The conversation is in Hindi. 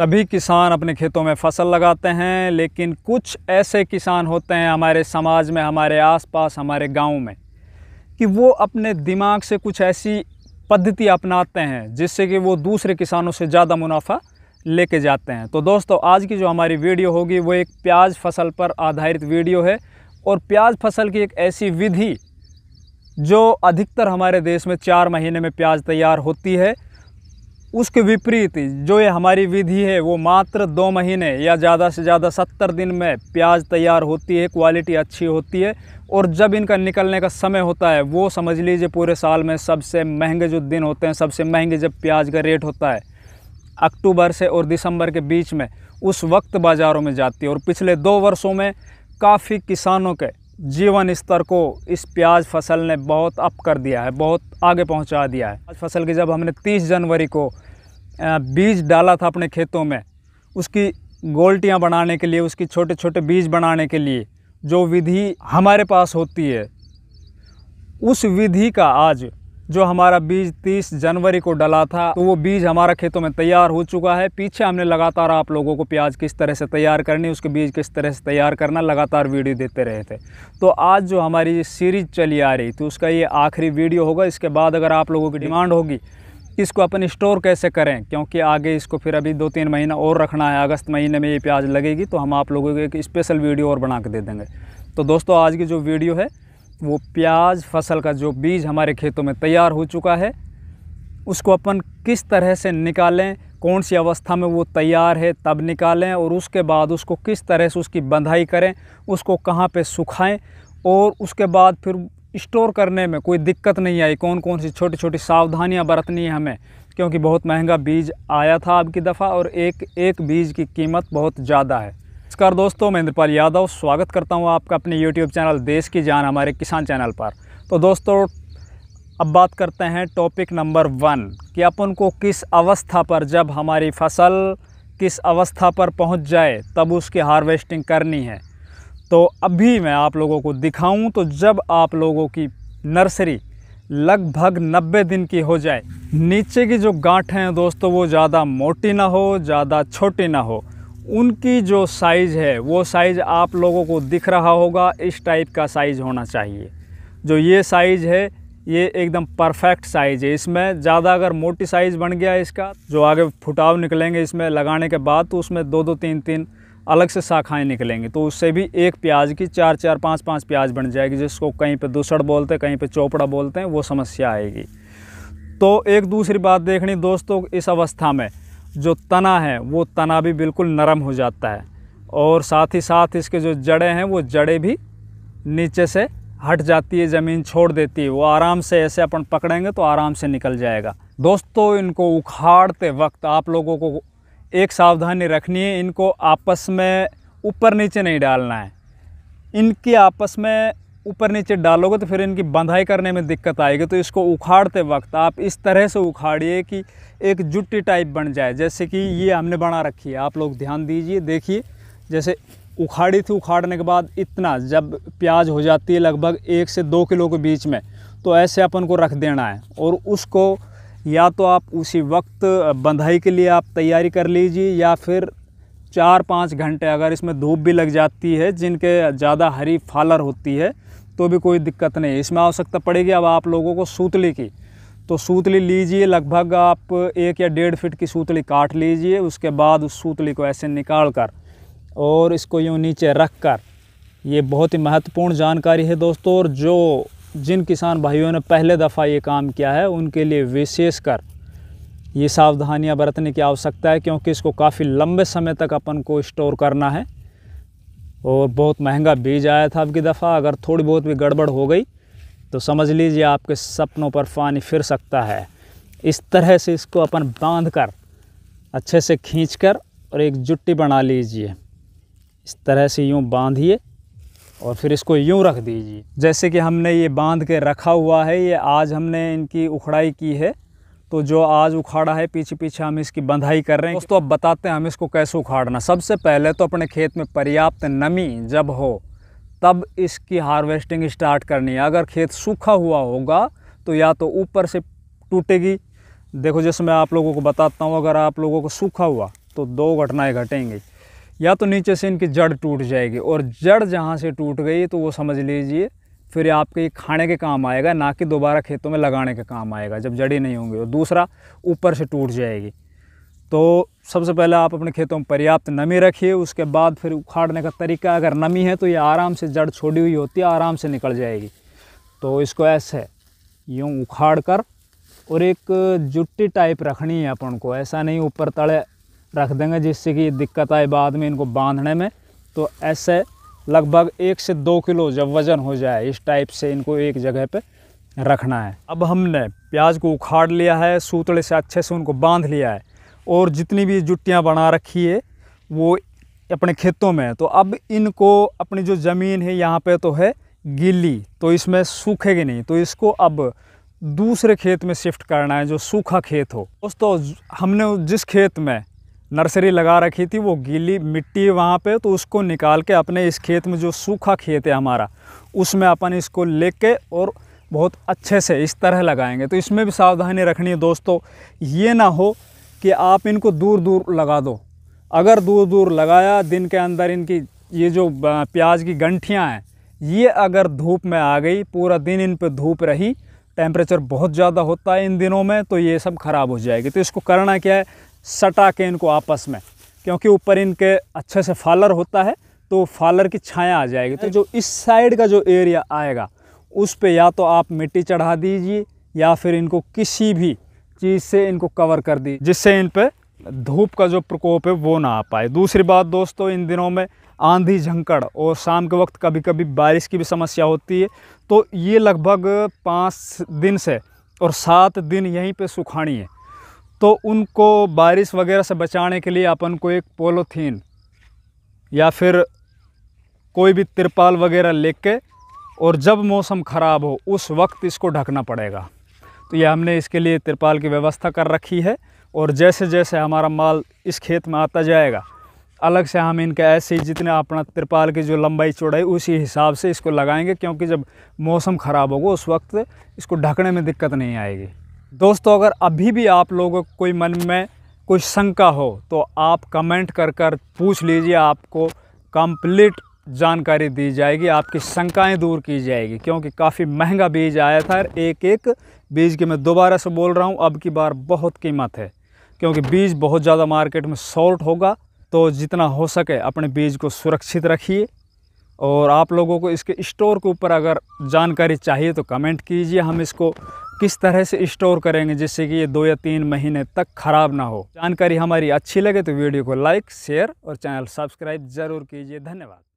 सभी किसान अपने खेतों में फसल लगाते हैं लेकिन कुछ ऐसे किसान होते हैं हमारे समाज में हमारे आसपास हमारे गांव में कि वो अपने दिमाग से कुछ ऐसी पद्धति अपनाते हैं जिससे कि वो दूसरे किसानों से ज़्यादा मुनाफा लेके जाते हैं तो दोस्तों आज की जो हमारी वीडियो होगी वो एक प्याज फसल पर आधारित वीडियो है और प्याज फसल की एक ऐसी विधि जो अधिकतर हमारे देश में चार महीने में प्याज तैयार होती है उसके विपरीत जो ये हमारी विधि है वो मात्र दो महीने या ज़्यादा से ज़्यादा सत्तर दिन में प्याज तैयार होती है क्वालिटी अच्छी होती है और जब इनका निकलने का समय होता है वो समझ लीजिए पूरे साल में सबसे महंगे जो दिन होते हैं सबसे महंगे जब प्याज का रेट होता है अक्टूबर से और दिसंबर के बीच में उस वक्त बाज़ारों में जाती है और पिछले दो वर्षों में काफ़ी किसानों के जीवन स्तर को इस प्याज फसल ने बहुत अप कर दिया है बहुत आगे पहुंचा दिया है फसल की जब हमने 30 जनवरी को बीज डाला था अपने खेतों में उसकी गोल्टियाँ बनाने के लिए उसकी छोटे छोटे बीज बनाने के लिए जो विधि हमारे पास होती है उस विधि का आज जो हमारा बीज 30 जनवरी को डला था तो वो बीज हमारा खेतों में तैयार हो चुका है पीछे हमने लगातार आप लोगों को प्याज किस तरह से तैयार करनी उसके बीज किस तरह से तैयार करना लगातार वीडियो देते रहे थे तो आज जो हमारी सीरीज चली आ रही थी उसका ये आखिरी वीडियो होगा इसके बाद अगर आप लोगों की डिमांड होगी इसको अपन स्टोर कैसे करें क्योंकि आगे इसको फिर अभी दो तीन महीना और रखना है अगस्त महीने में ये प्याज लगेगी तो हम आप लोगों को एक स्पेशल वीडियो और बना के दे देंगे तो दोस्तों आज की जो वीडियो है वो प्याज फसल का जो बीज हमारे खेतों में तैयार हो चुका है उसको अपन किस तरह से निकालें कौन सी अवस्था में वो तैयार है तब निकालें और उसके बाद उसको किस तरह से उसकी बंधाई करें उसको कहाँ पे सुखाएं और उसके बाद फिर स्टोर करने में कोई दिक्कत नहीं आई कौन कौन सी छोटी छोटी सावधानियाँ बरतनी है हमें क्योंकि बहुत महंगा बीज आया था अब की दफ़ा और एक एक बीज की कीमत बहुत ज़्यादा है नमस्कार दोस्तों मैं इंद्रपाल यादव स्वागत करता हूं आपका अपने यूट्यूब चैनल देश की जान हमारे किसान चैनल पर तो दोस्तों अब बात करते हैं टॉपिक नंबर वन कि अपन को किस अवस्था पर जब हमारी फसल किस अवस्था पर पहुंच जाए तब उसकी हार्वेस्टिंग करनी है तो अभी मैं आप लोगों को दिखाऊं तो जब आप लोगों की नर्सरी लगभग 90 दिन की हो जाए नीचे की जो गांठ हैं दोस्तों वो ज़्यादा मोटी ना हो ज़्यादा छोटी ना हो उनकी जो साइज़ है वो साइज़ आप लोगों को दिख रहा होगा इस टाइप का साइज़ होना चाहिए जो ये साइज़ है ये एकदम परफेक्ट साइज़ है इसमें ज़्यादा अगर मोटी साइज़ बन गया इसका जो आगे फुटाव निकलेंगे इसमें लगाने के बाद तो उसमें दो दो तीन तीन अलग से शाखाएँ निकलेंगी तो उससे भी एक प्याज की चार चार पाँच पाँच प्याज बन जाएगी जिसको कहीं पे दूसड़ बोलते हैं कहीं पे चोपड़ा बोलते हैं वो समस्या आएगी तो एक दूसरी बात देखनी दोस्तों इस अवस्था में जो तना है वो तना भी बिल्कुल नरम हो जाता है और साथ ही साथ इसके जो जड़ें हैं वो जड़ें भी नीचे से हट जाती है ज़मीन छोड़ देती है वो आराम से ऐसे अपन पकड़ेंगे तो आराम से निकल जाएगा दोस्तों इनको उखाड़ते वक्त आप लोगों को एक सावधानी रखनी है इनको आपस में ऊपर नीचे नहीं डालना है इनके आपस में ऊपर नीचे डालोगे तो फिर इनकी बंधाई करने में दिक्कत आएगी तो इसको उखाड़ते वक्त आप इस तरह से उखाड़िए कि एक जुट्टी टाइप बन जाए जैसे कि ये हमने बना रखी है आप लोग ध्यान दीजिए देखिए जैसे उखाड़ी थी उखाड़ने के बाद इतना जब प्याज हो जाती है लगभग एक से दो किलो के बीच में तो ऐसे अपन को रख देना है और उसको या तो आप उसी वक्त बंधाई के लिए आप तैयारी कर लीजिए या फिर चार पाँच घंटे अगर इसमें धूप भी लग जाती है जिनके ज़्यादा हरी फालर होती है तो भी कोई दिक्कत नहीं इसमें आवश्यकता पड़ेगी अब आप लोगों को सूतली की तो सूतली लीजिए लगभग आप एक या डेढ़ फिट की सूतली काट लीजिए उसके बाद उस सूतली को ऐसे निकाल कर और इसको यूँ नीचे रख कर ये बहुत ही महत्वपूर्ण जानकारी है दोस्तों और जो जिन किसान भाइयों ने पहले दफ़ा ये काम किया है उनके लिए विशेषकर ये सावधानियाँ बरतने की आवश्यकता है क्योंकि इसको काफ़ी लंबे समय तक अपन को स्टोर करना है और बहुत महंगा बीज आया था अब की दफ़ा अगर थोड़ी बहुत भी गड़बड़ हो गई तो समझ लीजिए आपके सपनों पर पानी फिर सकता है इस तरह से इसको अपन बांध कर अच्छे से खींच कर और एक जुट्टी बना लीजिए इस तरह से यूँ बांधिए और फिर इसको यूँ रख दीजिए जैसे कि हमने ये बांध के रखा हुआ है ये आज हमने इनकी उखड़ाई की है तो जो आज उखाड़ा है पीछे पीछे हम इसकी बंधाई कर रहे हैं दोस्तों अब बताते हैं हम इसको कैसे उखाड़ना सबसे पहले तो अपने खेत में पर्याप्त नमी जब हो तब इसकी हार्वेस्टिंग स्टार्ट करनी है अगर खेत सूखा हुआ होगा तो या तो ऊपर से टूटेगी देखो जैसे मैं आप लोगों को बताता हूँ अगर आप लोगों को सूखा हुआ तो दो घटनाएँ घटेंगी या तो नीचे से इनकी जड़ टूट जाएगी और जड़ जहाँ से टूट गई तो वो समझ लीजिए फिर ये आपके ये खाने के काम आएगा ना कि दोबारा खेतों में लगाने के काम आएगा जब जड़ी नहीं होंगी और दूसरा ऊपर से टूट जाएगी तो सबसे पहले आप अपने खेतों में पर्याप्त नमी रखिए उसके बाद फिर उखाड़ने का तरीका अगर नमी है तो ये आराम से जड़ छोड़ी हुई होती है आराम से निकल जाएगी तो इसको ऐसे यूँ उखाड़ कर और एक जुट्टी टाइप रखनी है अपन को ऐसा नहीं ऊपर तड़े रख देंगे जिससे कि दिक्कत आए बाद में इनको बांधने में तो ऐसे लगभग एक से दो किलो जब वज़न हो जाए इस टाइप से इनको एक जगह पे रखना है अब हमने प्याज को उखाड़ लिया है सूतड़े से अच्छे से उनको बांध लिया है और जितनी भी जुट्टियाँ बना रखी है वो अपने खेतों में तो अब इनको अपनी जो ज़मीन है यहाँ पर तो है गिली तो इसमें सूखेगी नहीं तो इसको अब दूसरे खेत में शिफ्ट करना है जो सूखा खेत हो दोस्तों हमने जिस खेत में नर्सरी लगा रखी थी वो गीली मिट्टी वहाँ पे तो उसको निकाल के अपने इस खेत में जो सूखा खेत है हमारा उसमें अपन इसको ले के और बहुत अच्छे से इस तरह लगाएंगे तो इसमें भी सावधानी रखनी है दोस्तों ये ना हो कि आप इनको दूर दूर लगा दो अगर दूर दूर लगाया दिन के अंदर इनकी ये जो प्याज की गंठियाँ हैं ये अगर धूप में आ गई पूरा दिन इन पर धूप रही टेम्परेचर बहुत ज़्यादा होता है इन दिनों में तो ये सब ख़राब हो जाएगी तो इसको करना क्या है सटा के इनको आपस में क्योंकि ऊपर इनके अच्छे से फालर होता है तो फालर की छाया आ जाएगी तो जो इस साइड का जो एरिया आएगा उस पर या तो आप मिट्टी चढ़ा दीजिए या फिर इनको किसी भी चीज़ से इनको कवर कर दी जिससे इन पर धूप का जो प्रकोप है वो ना आ पाए दूसरी बात दोस्तों इन दिनों में आंधी झंकड़ और शाम के वक्त कभी कभी बारिश की भी समस्या होती है तो ये लगभग पाँच दिन से और सात दिन यहीं पे सुखानी है तो उनको बारिश वगैरह से बचाने के लिए अपन को एक पोलोथीन या फिर कोई भी तिरपाल वगैरह ले के और जब मौसम ख़राब हो उस वक्त इसको ढकना पड़ेगा तो ये हमने इसके लिए तिरपाल की व्यवस्था कर रखी है और जैसे जैसे हमारा माल इस खेत में आता जाएगा अलग से हम इनके ऐसे ही जितने अपना तिरपाल की जो लंबाई चौड़ाई उसी हिसाब से इसको लगाएंगे क्योंकि जब मौसम ख़राब होगा उस वक्त इसको ढकने में दिक्कत नहीं आएगी दोस्तों अगर अभी भी आप लोगों को कोई मन में कोई शंका हो तो आप कमेंट कर कर पूछ लीजिए आपको कंप्लीट जानकारी दी जाएगी आपकी शंकाएं दूर की जाएगी क्योंकि काफ़ी महंगा बीज आया था एक एक बीज की मैं दोबारा से बोल रहा हूँ अब की बार बहुत कीमत है क्योंकि बीज बहुत ज़्यादा मार्केट में शॉर्ट होगा तो जितना हो सके अपने बीज को सुरक्षित रखिए और आप लोगों को इसके स्टोर के ऊपर अगर जानकारी चाहिए तो कमेंट कीजिए हम इसको किस तरह से स्टोर करेंगे जिससे कि ये दो या तीन महीने तक ख़राब ना हो जानकारी हमारी अच्छी लगे तो वीडियो को लाइक शेयर और चैनल सब्सक्राइब ज़रूर कीजिए धन्यवाद